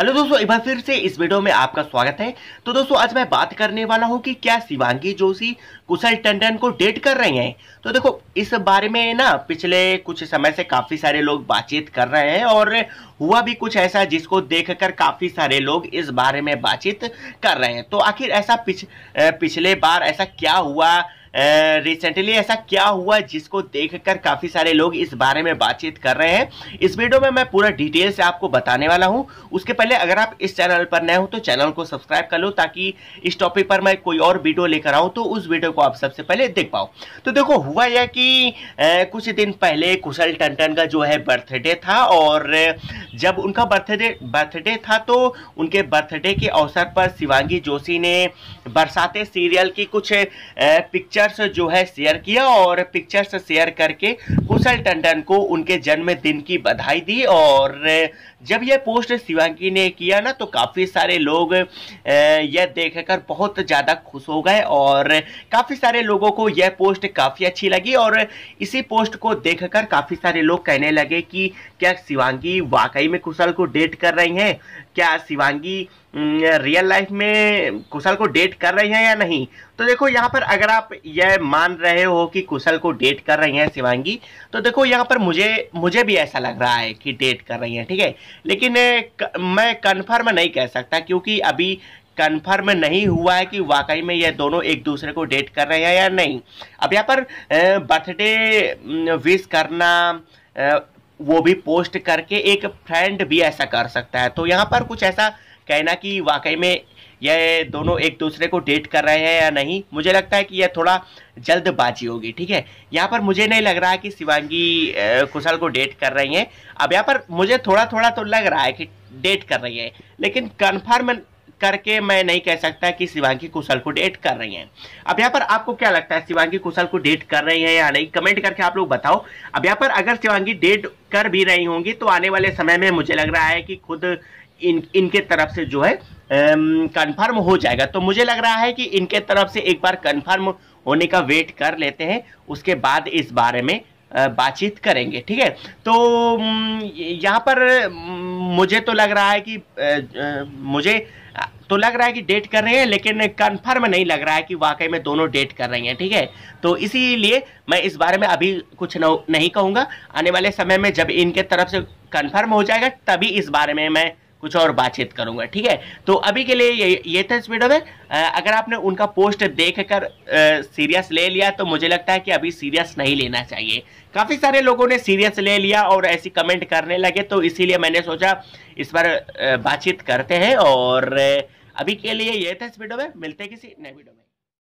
Hello दोस्तों एक बार फिर से इस वीडियो में आपका स्वागत है तो दोस्तों आज मैं बात करने वाला हूं कि क्या शिवांगी जोशी कुशल टंडन को डेट कर रहे हैं तो देखो इस बारे में ना पिछले कुछ समय से काफ़ी सारे लोग बातचीत कर रहे हैं और हुआ भी कुछ ऐसा जिसको देखकर काफ़ी सारे लोग इस बारे में बातचीत कर रहे हैं तो आखिर ऐसा पिछ, पिछले बार ऐसा क्या हुआ रिसेंटली ऐसा क्या हुआ जिसको देखकर काफ़ी सारे लोग इस बारे में बातचीत कर रहे हैं इस वीडियो में मैं पूरा डिटेल से आपको बताने वाला हूं उसके पहले अगर आप इस चैनल पर नए हो तो चैनल को सब्सक्राइब कर लो ताकि इस टॉपिक पर मैं कोई और वीडियो लेकर आऊं तो उस वीडियो को आप सबसे पहले देख पाओ तो देखो हुआ यह कि कुछ दिन पहले कुशल टंटन का जो है बर्थडे था और जब उनका बर्थडे बर्थडे था तो उनके बर्थडे के अवसर पर शिवांगी जोशी ने बरसाते सीरियल की कुछ पिक्चर पिक्चर्स जो है शेयर किया और पिक्चर्स शेयर करके कुशल टंडन को उनके जन्मदिन की बधाई दी और जब यह पोस्ट शिवांगी ने किया ना तो काफ़ी सारे लोग यह देखकर बहुत ज़्यादा खुश हो गए और काफ़ी सारे लोगों को यह पोस्ट काफ़ी अच्छी लगी और इसी पोस्ट को देखकर काफ़ी सारे लोग कहने लगे कि क्या शिवांगी वाकई में कुशल को डेट कर रही हैं क्या शिवांगी रियल हम्म, लाइफ में कुशल को डेट कर रही हैं या नहीं तो देखो यहाँ पर अगर आप यह मान रहे हो कि कुशल को डेट कर रही हैं शिवांगी तो देखो यहाँ पर मुझे मुझे भी ऐसा लग रहा है कि डेट कर रही हैं ठीक है लेकिन क, मैं कन्फर्म नहीं कह सकता क्योंकि अभी कन्फर्म नहीं हुआ है कि वाकई में यह दोनों एक दूसरे को डेट कर रहे हैं या नहीं अब यहाँ पर बर्थडे विश करना वो भी पोस्ट करके एक फ्रेंड भी ऐसा कर सकता है तो यहाँ पर कुछ ऐसा कहना कि वाकई में यह दोनों एक दूसरे को डेट कर रहे हैं या नहीं मुझे लगता है कि यह थोड़ा जल्दबाजी होगी ठीक है यहाँ पर मुझे नहीं लग रहा है कि शिवांगी कुशल को डेट कर रही हैं अब यहाँ पर मुझे थोड़ा थोड़ा तो लग रहा है कि डेट कर रही है लेकिन कन्फर्म करके मैं नहीं कह सकता कि शिवांगी कुशल को डेट कर रही हैं अब यहाँ पर आपको क्या लगता है शिवांगी कुशल को डेट कर रही है या नहीं कमेंट करके आप लोग बताओ अब यहाँ पर अगर शिवांगी डेट कर भी रही होंगी तो आने वाले समय में मुझे लग रहा है कि खुद इन इनके तरफ से जो है कंफर्म हो जाएगा तो मुझे लग रहा है कि इनके तरफ से एक बार कंफर्म होने का वेट कर लेते हैं उसके बाद इस बारे में बातचीत करेंगे ठीक है तो यहाँ पर मुझे तो लग रहा है कि मुझे तो लग रहा है कि डेट कर रहे हैं लेकिन कंफर्म नहीं लग रहा है कि वाकई में दोनों डेट कर रही हैं ठीक है थीके? तो इसीलिए मैं इस बारे में अभी कुछ नहीं कहूँगा आने वाले समय में जब इनके तरफ से कंफर्म हो जाएगा तभी इस बारे में मैं कुछ और बातचीत करूंगा ठीक है तो अभी के लिए ये ये था इस वीडियो में अगर आपने उनका पोस्ट देख कर सीरियस ले लिया तो मुझे लगता है कि अभी सीरियस नहीं लेना चाहिए काफ़ी सारे लोगों ने सीरियस ले लिया और ऐसी कमेंट करने लगे तो इसीलिए मैंने सोचा इस पर बातचीत करते हैं और अभी के लिए ये था इस वीडियो में मिलते किसी नए वीडियो में